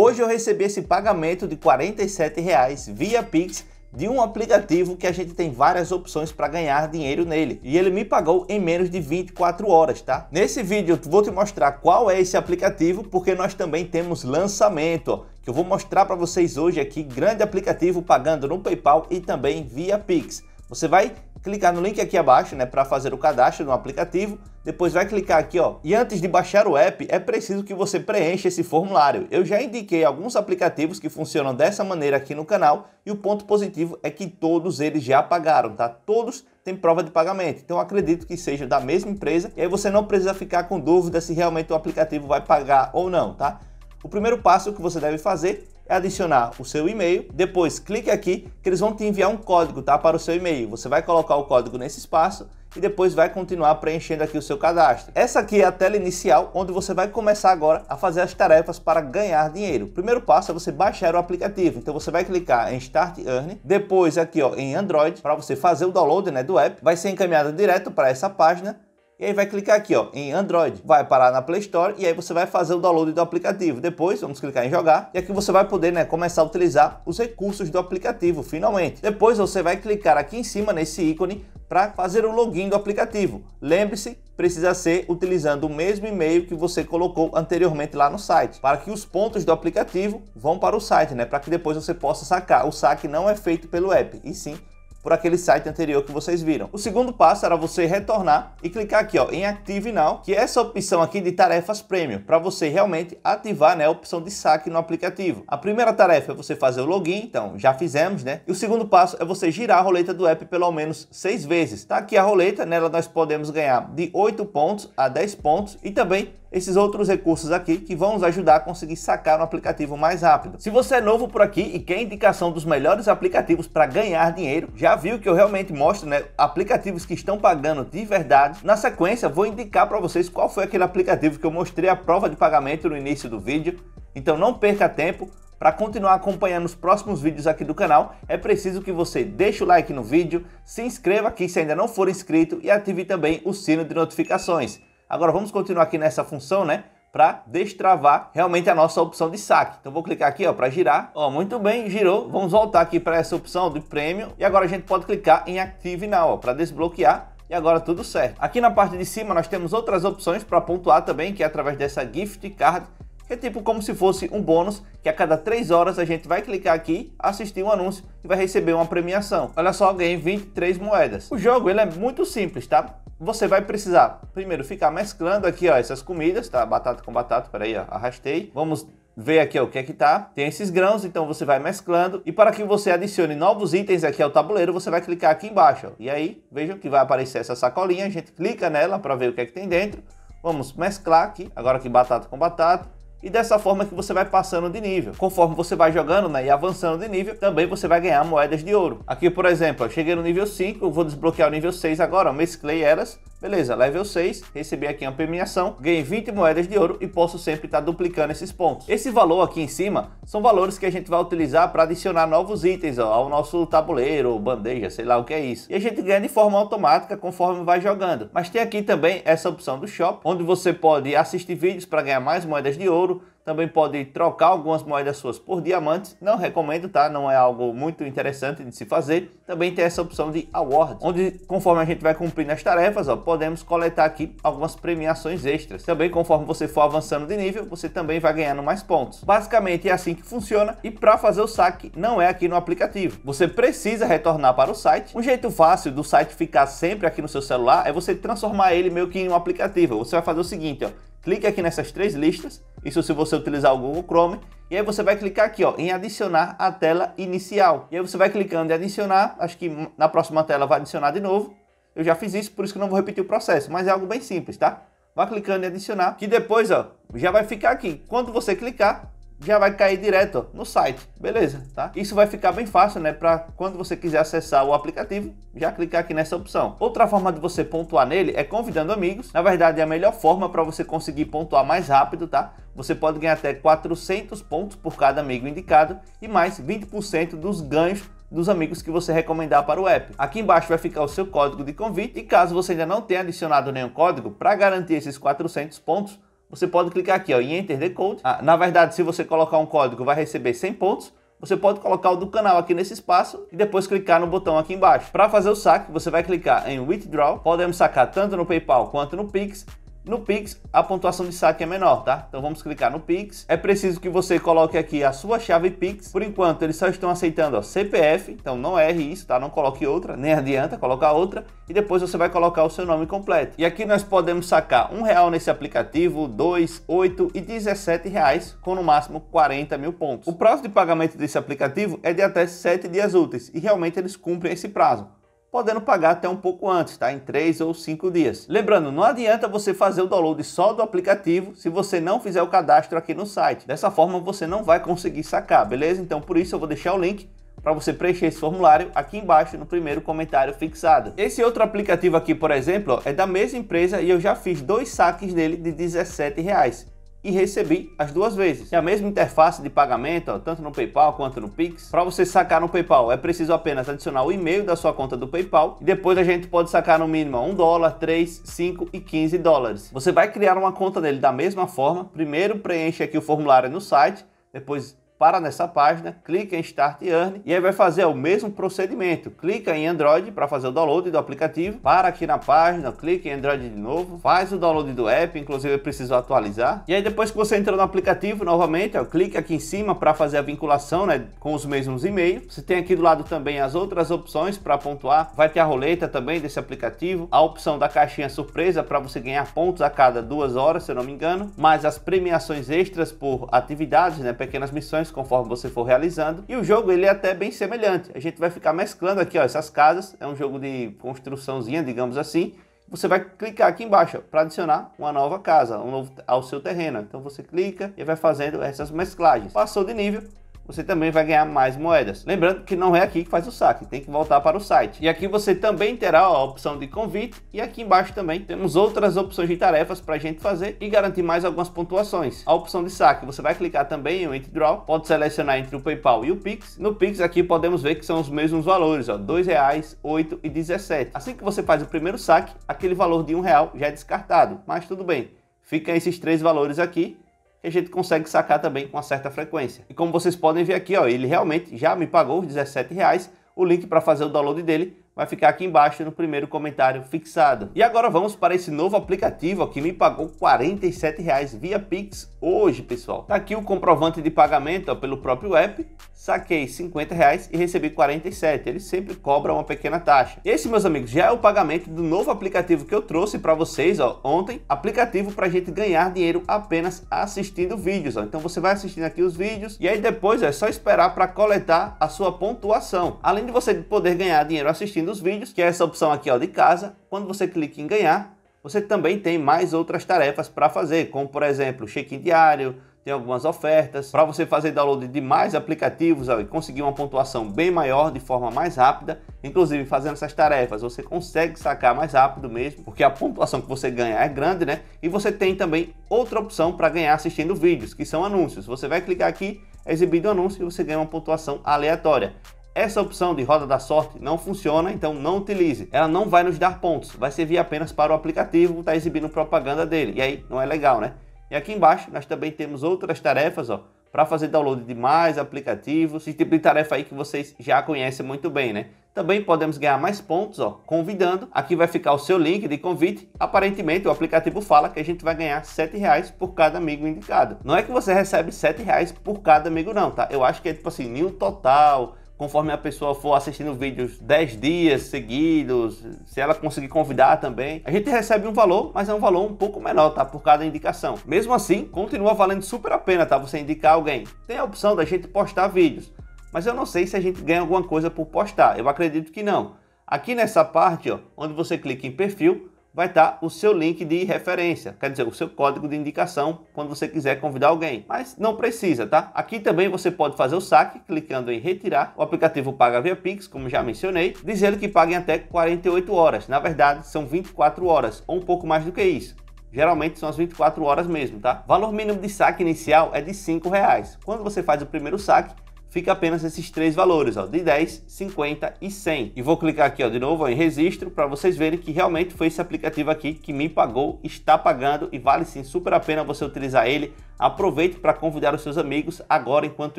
Hoje eu recebi esse pagamento de R$ 47,00 via Pix de um aplicativo que a gente tem várias opções para ganhar dinheiro nele e ele me pagou em menos de 24 horas, tá? Nesse vídeo eu vou te mostrar qual é esse aplicativo porque nós também temos lançamento ó, que eu vou mostrar para vocês hoje aqui grande aplicativo pagando no PayPal e também via Pix. Você vai clicar no link aqui abaixo, né, para fazer o cadastro no aplicativo. Depois vai clicar aqui, ó. E antes de baixar o app, é preciso que você preencha esse formulário. Eu já indiquei alguns aplicativos que funcionam dessa maneira aqui no canal e o ponto positivo é que todos eles já pagaram, tá? Todos têm prova de pagamento. Então acredito que seja da mesma empresa e aí você não precisa ficar com dúvida se realmente o aplicativo vai pagar ou não, tá? O primeiro passo que você deve fazer é adicionar o seu e-mail. Depois clique aqui que eles vão te enviar um código tá, para o seu e-mail. Você vai colocar o código nesse espaço e depois vai continuar preenchendo aqui o seu cadastro. Essa aqui é a tela inicial onde você vai começar agora a fazer as tarefas para ganhar dinheiro. O primeiro passo é você baixar o aplicativo. Então você vai clicar em Start Earn, depois aqui ó, em Android para você fazer o download né, do app. Vai ser encaminhado direto para essa página e aí vai clicar aqui ó, em Android, vai parar na Play Store e aí você vai fazer o download do aplicativo. Depois vamos clicar em jogar e aqui você vai poder né, começar a utilizar os recursos do aplicativo finalmente. Depois você vai clicar aqui em cima nesse ícone para fazer o login do aplicativo. Lembre-se, precisa ser utilizando o mesmo e-mail que você colocou anteriormente lá no site, para que os pontos do aplicativo vão para o site, né? Para que depois você possa sacar. O saque não é feito pelo app, e sim por aquele site anterior que vocês viram. O segundo passo era você retornar e clicar aqui ó, em Active Now, que é essa opção aqui de tarefas premium, para você realmente ativar né, a opção de saque no aplicativo. A primeira tarefa é você fazer o login, então já fizemos, né? E o segundo passo é você girar a roleta do app pelo menos seis vezes. Tá aqui a roleta, nela nós podemos ganhar de 8 pontos a 10 pontos e também esses outros recursos aqui que vão nos ajudar a conseguir sacar um aplicativo mais rápido. Se você é novo por aqui e quer indicação dos melhores aplicativos para ganhar dinheiro, já já viu que eu realmente mostro né, aplicativos que estão pagando de verdade. Na sequência, vou indicar para vocês qual foi aquele aplicativo que eu mostrei a prova de pagamento no início do vídeo. Então não perca tempo. Para continuar acompanhando os próximos vídeos aqui do canal, é preciso que você deixe o like no vídeo, se inscreva aqui se ainda não for inscrito e ative também o sino de notificações. Agora vamos continuar aqui nessa função, né? para destravar realmente a nossa opção de saque. Então vou clicar aqui ó para girar. Ó, muito bem, girou. Vamos voltar aqui para essa opção de prêmio e agora a gente pode clicar em Active Now para desbloquear e agora tudo certo. Aqui na parte de cima nós temos outras opções para pontuar também, que é através dessa gift card, que é tipo como se fosse um bônus, que a cada 3 horas a gente vai clicar aqui, assistir um anúncio e vai receber uma premiação. Olha só, ganhei 23 moedas. O jogo ele é muito simples, tá? você vai precisar, primeiro, ficar mesclando aqui, ó, essas comidas, tá? Batata com batata, peraí, ó, arrastei. Vamos ver aqui ó, o que é que tá. Tem esses grãos, então você vai mesclando. E para que você adicione novos itens aqui ao tabuleiro, você vai clicar aqui embaixo. Ó. E aí, vejam que vai aparecer essa sacolinha, a gente clica nela para ver o que é que tem dentro. Vamos mesclar aqui, agora aqui batata com batata e dessa forma que você vai passando de nível. Conforme você vai jogando né, e avançando de nível, também você vai ganhar moedas de ouro. Aqui, por exemplo, eu cheguei no nível 5, vou desbloquear o nível 6 agora, mesclei elas Beleza, level 6, recebi aqui uma premiação, ganhei 20 moedas de ouro e posso sempre estar tá duplicando esses pontos. Esse valor aqui em cima são valores que a gente vai utilizar para adicionar novos itens ó, ao nosso tabuleiro, bandeja, sei lá o que é isso. E a gente ganha de forma automática conforme vai jogando. Mas tem aqui também essa opção do shop, onde você pode assistir vídeos para ganhar mais moedas de ouro, também pode trocar algumas moedas suas por diamantes. Não recomendo, tá? Não é algo muito interessante de se fazer. Também tem essa opção de awards, onde conforme a gente vai cumprindo as tarefas, ó, podemos coletar aqui algumas premiações extras. Também conforme você for avançando de nível, você também vai ganhando mais pontos. Basicamente é assim que funciona e para fazer o saque não é aqui no aplicativo. Você precisa retornar para o site. Um jeito fácil do site ficar sempre aqui no seu celular é você transformar ele meio que em um aplicativo. Você vai fazer o seguinte, ó, clique aqui nessas três listas, isso se você utilizar o Google Chrome, e aí você vai clicar aqui ó, em adicionar a tela inicial. E aí você vai clicando em adicionar, acho que na próxima tela vai adicionar de novo. Eu já fiz isso, por isso que não vou repetir o processo, mas é algo bem simples, tá? Vai clicando em adicionar, que depois ó, já vai ficar aqui. Quando você clicar, já vai cair direto ó, no site, beleza? Tá? Isso vai ficar bem fácil, né? Para quando você quiser acessar o aplicativo, já clicar aqui nessa opção. Outra forma de você pontuar nele é convidando amigos. Na verdade, é a melhor forma para você conseguir pontuar mais rápido, tá? Você pode ganhar até 400 pontos por cada amigo indicado e mais 20% dos ganhos dos amigos que você recomendar para o app. Aqui embaixo vai ficar o seu código de convite e caso você ainda não tenha adicionado nenhum código, para garantir esses 400 pontos, você pode clicar aqui ó, em Enter the Code. Ah, na verdade, se você colocar um código, vai receber 100 pontos. Você pode colocar o do canal aqui nesse espaço e depois clicar no botão aqui embaixo. Para fazer o saque, você vai clicar em Withdraw. Podemos sacar tanto no PayPal quanto no Pix. No Pix, a pontuação de saque é menor, tá? Então vamos clicar no Pix. É preciso que você coloque aqui a sua chave Pix. Por enquanto, eles só estão aceitando ó, CPF, então não erre isso, tá? Não coloque outra, nem adianta colocar outra. E depois você vai colocar o seu nome completo. E aqui nós podemos sacar um real nesse aplicativo, dois, oito e dezessete reais, com no máximo 40 mil pontos. O prazo de pagamento desse aplicativo é de até sete dias úteis e realmente eles cumprem esse prazo podendo pagar até um pouco antes, tá? Em 3 ou 5 dias. Lembrando, não adianta você fazer o download só do aplicativo se você não fizer o cadastro aqui no site. Dessa forma você não vai conseguir sacar, beleza? Então por isso eu vou deixar o link para você preencher esse formulário aqui embaixo no primeiro comentário fixado. Esse outro aplicativo aqui, por exemplo, ó, é da mesma empresa e eu já fiz dois saques dele de 17 reais e recebi as duas vezes. É a mesma interface de pagamento, ó, tanto no PayPal quanto no Pix. Para você sacar no PayPal, é preciso apenas adicionar o e-mail da sua conta do PayPal e depois a gente pode sacar no mínimo 1 dólar, 3, 5 e 15 dólares. Você vai criar uma conta dele da mesma forma. Primeiro preenche aqui o formulário no site, depois para nessa página, clica em Start Earn e aí vai fazer o mesmo procedimento. Clica em Android para fazer o download do aplicativo, para aqui na página, clica em Android de novo, faz o download do app, inclusive eu preciso atualizar. E aí depois que você entra no aplicativo novamente, ó, clica aqui em cima para fazer a vinculação né, com os mesmos e-mails. Você tem aqui do lado também as outras opções para pontuar, vai ter a roleta também desse aplicativo, a opção da caixinha surpresa para você ganhar pontos a cada duas horas, se eu não me engano, mas as premiações extras por atividades, né, pequenas missões ações conforme você for realizando. E o jogo ele é até bem semelhante. A gente vai ficar mesclando aqui ó, essas casas. É um jogo de construçãozinha, digamos assim. Você vai clicar aqui embaixo para adicionar uma nova casa um novo, ao seu terreno. Então você clica e vai fazendo essas mesclagens. Passou de nível, você também vai ganhar mais moedas. Lembrando que não é aqui que faz o saque, tem que voltar para o site. E aqui você também terá a opção de convite e aqui embaixo também temos outras opções de tarefas para a gente fazer e garantir mais algumas pontuações. A opção de saque, você vai clicar também em Withdraw, pode selecionar entre o PayPal e o Pix. No Pix aqui podemos ver que são os mesmos valores, ó, R$ 2,8 8 e 17. Assim que você faz o primeiro saque, aquele valor de R$ real já é descartado, mas tudo bem. Fica esses três valores aqui que a gente consegue sacar também com uma certa frequência. E como vocês podem ver aqui, ó, ele realmente já me pagou os 17 O link para fazer o download dele vai ficar aqui embaixo no primeiro comentário fixado. E agora vamos para esse novo aplicativo que me pagou R$ reais via Pix hoje, pessoal. Tá aqui o comprovante de pagamento ó, pelo próprio app, saquei R$ reais e recebi 47. Ele sempre cobra uma pequena taxa. esse, meus amigos, já é o pagamento do novo aplicativo que eu trouxe para vocês ó, ontem, aplicativo para gente ganhar dinheiro apenas assistindo vídeos. Ó. Então você vai assistindo aqui os vídeos e aí depois ó, é só esperar para coletar a sua pontuação. Além de você poder ganhar dinheiro assistindo dos vídeos, que é essa opção aqui ó, de casa. Quando você clica em ganhar, você também tem mais outras tarefas para fazer, como por exemplo, check-in diário, tem algumas ofertas para você fazer download de mais aplicativos ó, e conseguir uma pontuação bem maior de forma mais rápida. Inclusive, fazendo essas tarefas, você consegue sacar mais rápido mesmo, porque a pontuação que você ganha é grande, né? E você tem também outra opção para ganhar assistindo vídeos, que são anúncios. Você vai clicar aqui, é exibido o anúncio e você ganha uma pontuação aleatória. Essa opção de roda da sorte não funciona, então não utilize. Ela não vai nos dar pontos, vai servir apenas para o aplicativo estar tá exibindo propaganda dele. E aí não é legal, né? E aqui embaixo nós também temos outras tarefas, ó, para fazer download de mais aplicativos, esse tipo de tarefa aí que vocês já conhecem muito bem, né? Também podemos ganhar mais pontos, ó, convidando. Aqui vai ficar o seu link de convite. Aparentemente, o aplicativo fala que a gente vai ganhar R$ reais por cada amigo indicado. Não é que você recebe R$ reais por cada amigo não, tá? Eu acho que é tipo assim, nenhum total, conforme a pessoa for assistindo vídeos 10 dias seguidos, se ela conseguir convidar também, a gente recebe um valor, mas é um valor um pouco menor, tá? Por cada indicação. Mesmo assim, continua valendo super a pena, tá? Você indicar alguém. Tem a opção da gente postar vídeos, mas eu não sei se a gente ganha alguma coisa por postar. Eu acredito que não. Aqui nessa parte, ó, onde você clica em perfil, vai estar o seu link de referência, quer dizer, o seu código de indicação quando você quiser convidar alguém. Mas não precisa, tá? Aqui também você pode fazer o saque clicando em retirar. O aplicativo paga via Pix, como já mencionei, dizendo que paga em até 48 horas. Na verdade, são 24 horas ou um pouco mais do que isso. Geralmente são as 24 horas mesmo, tá? Valor mínimo de saque inicial é de R$ reais. Quando você faz o primeiro saque, fica apenas esses três valores, ó, de 10, 50 e 100. E vou clicar aqui ó, de novo ó, em registro para vocês verem que realmente foi esse aplicativo aqui que me pagou, está pagando e vale sim super a pena você utilizar ele. Aproveite para convidar os seus amigos agora enquanto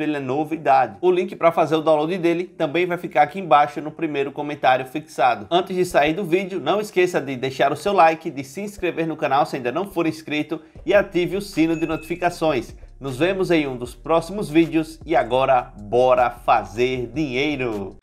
ele é novidade. O link para fazer o download dele também vai ficar aqui embaixo no primeiro comentário fixado. Antes de sair do vídeo, não esqueça de deixar o seu like, de se inscrever no canal se ainda não for inscrito e ative o sino de notificações. Nos vemos em um dos próximos vídeos e agora bora fazer dinheiro!